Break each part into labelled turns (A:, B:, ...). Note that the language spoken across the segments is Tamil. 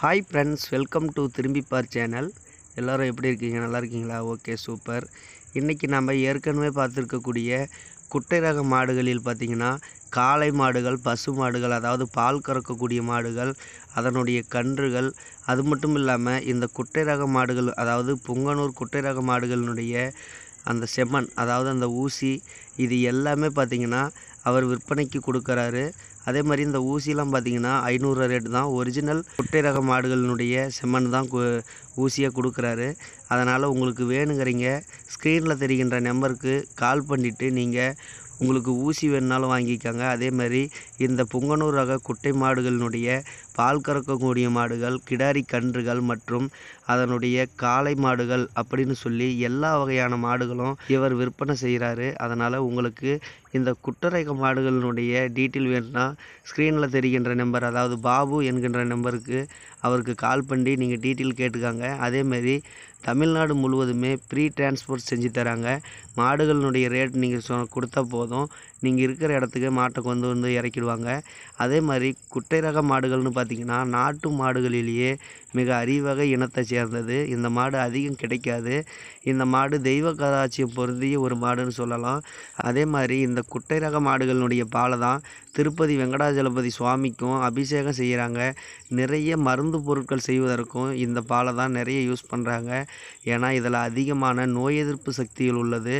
A: hi friends welcome to Thirumbippar channel எல்லோரும் எப்படி இருக்கீங்க நல்லா இருக்கீங்களா ஓகே சூப்பர் இன்றைக்கி நம்ம ஏற்கனவே பார்த்துருக்கக்கூடிய குட்டை ரக மாடுகளில் பார்த்திங்கன்னா காளை மாடுகள் பசு மாடுகள் அதாவது பால் கறக்கக்கூடிய மாடுகள் அதனுடைய கன்றுகள் அது மட்டும் இல்லாமல் இந்த குட்டை ரக மாடுகள் அதாவது புங்கனூர் குட்டை ரக மாடுகளினுடைய அந்த செம்மண் அதாவது அந்த ஊசி இது எல்லாமே பார்த்திங்கன்னா அவர் விற்பனைக்கு கொடுக்குறாரு அதே மாதிரி இந்த ஊசிலாம் பார்த்தீங்கன்னா ஐநூறு ரேட்டு தான் ஒரிஜினல் குட்டை ரக மாடுகளினுடைய செம்மண் தான் ஊசியாக கொடுக்குறாரு அதனால் உங்களுக்கு வேணுங்கிறீங்க ஸ்க்ரீனில் தெரிகின்ற நம்பருக்கு கால் பண்ணிவிட்டு நீங்கள் உங்களுக்கு ஊசி வேணுனாலும் வாங்கிக்கோங்க அதேமாதிரி இந்த புங்கனூர் ரக குட்டை மாடுகளினுடைய பால் கறக்கக்கூடிய மாடுகள் கிடாரி கன்றுகள் மற்றும் அதனுடைய காளை மாடுகள் அப்படின்னு சொல்லி எல்லா வகையான மாடுகளும் இவர் விற்பனை செய்கிறாரு அதனால் உங்களுக்கு இந்த குட்டரக மாடுகளினுடைய டீட்டெயில் வேணும்னா ஸ்க்ரீனில் தெரிகின்ற நம்பர் அதாவது பாபு என்கின்ற நம்பருக்கு அவருக்கு கால் பண்ணி நீங்கள் டீட்டெயில் கேட்டுக்காங்க அதேமாரி தமிழ்நாடு முழுவதுமே ஃப்ரீ டிரான்ஸ்போர்ட் செஞ்சு தராங்க மாடுகளினுடைய ரேட் நீங்கள் சொ கொடுத்தா போதும் நீங்கள் இருக்கிற இடத்துக்கு மாட்டை கொண்டு வந்து இறக்கிடுவாங்க அதே மாதிரி குட்டை ரக மாடுகள்னு பார்த்திங்கன்னா நாட்டு மாடுகளிலேயே மிக அறிவகை இனத்தை சேர்ந்தது இந்த மாடு அதிகம் கிடைக்காது இந்த மாடு தெய்வ கராட்சியம் பொருந்திய ஒரு மாடுன்னு சொல்லலாம் அதே மாதிரி இந்த குட்டை ரக மாடுகளினுடைய பாலை தான் திருப்பதி வெங்கடாஜலபதி சுவாமிக்கும் அபிஷேகம் செய்கிறாங்க நிறைய மருந்து பொருட்கள் செய்வதற்கும் இந்த பாலை தான் நிறைய யூஸ் பண்ணுறாங்க ஏன்னா இதில் அதிகமான நோய் எதிர்ப்பு சக்திகள் உள்ளது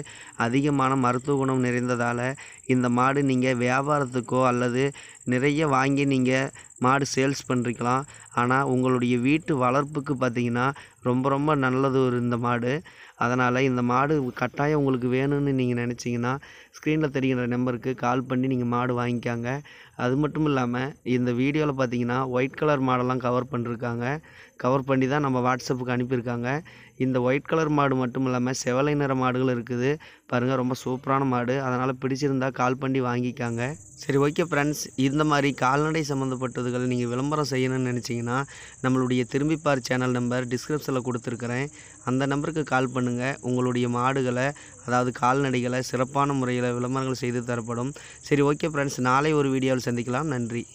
A: அதிகமான மருத்துவ குணம் நிறைந்ததால் இந்த மாடு நீங்கள் வியாபாரத்துக்கோ அல்லது நிறைய வாங்கி நீங்கள் மாடு சேல்ஸ் பண்ணுறிக்கலாம் ஆனால் உங்களுடைய வீட்டு வளர்ப்புக்கு பார்த்தீங்கன்னா ரொம்ப ரொம்ப நல்லது ஒரு இந்த மாடு அதனால் இந்த மாடு கட்டாயம் உங்களுக்கு வேணும்னு நீங்கள் நினச்சிங்கன்னா ஸ்க்ரீனில் தெரிகிற நம்பருக்கு கால் பண்ணி நீங்கள் மாடு வாங்கிக்காங்க அது மட்டும் இல்லாமல் இந்த வீடியோவில் பார்த்தீங்கன்னா ஒயிட் கலர் மாடெல்லாம் கவர் பண்ணிருக்காங்க கவர் பண்ணி தான் நம்ம வாட்ஸ்அப்புக்கு அனுப்பியிருக்காங்க இந்த ஒயிட் கலர் மாடு மட்டும் இல்லாமல் செவலை நிற மாடுகள் இருக்குது பாருங்கள் ரொம்ப சூப்பரான மாடு அதனால் பிடிச்சிருந்தால் கால் பண்ணி வாங்கிக்காங்க சரி ஓகே ஃப்ரெண்ட்ஸ் இந்த மாதிரி கால்நடை சம்மந்தப்பட்டதுகளை நீங்கள் விளம்பரம் செய்யணும்னு நினச்சிங்கன்னா நம்மளுடைய திரும்பிப்பார் சேனல் நம்பர் டிஸ்கிரிப்ஷனில் கொடுத்துருக்குறேன் அந்த நம்பருக்கு கால் பண்ணுங்கள் உங்களுடைய மாடுகளை அதாவது கால்நடைகளை சிறப்பான முறையில் விளம்பரங்கள் செய்து தரப்படும் சரி ஓகே ஃப்ரெண்ட்ஸ் நாளை ஒரு வீடியோவில் சந்திக்கலாம் நன்றி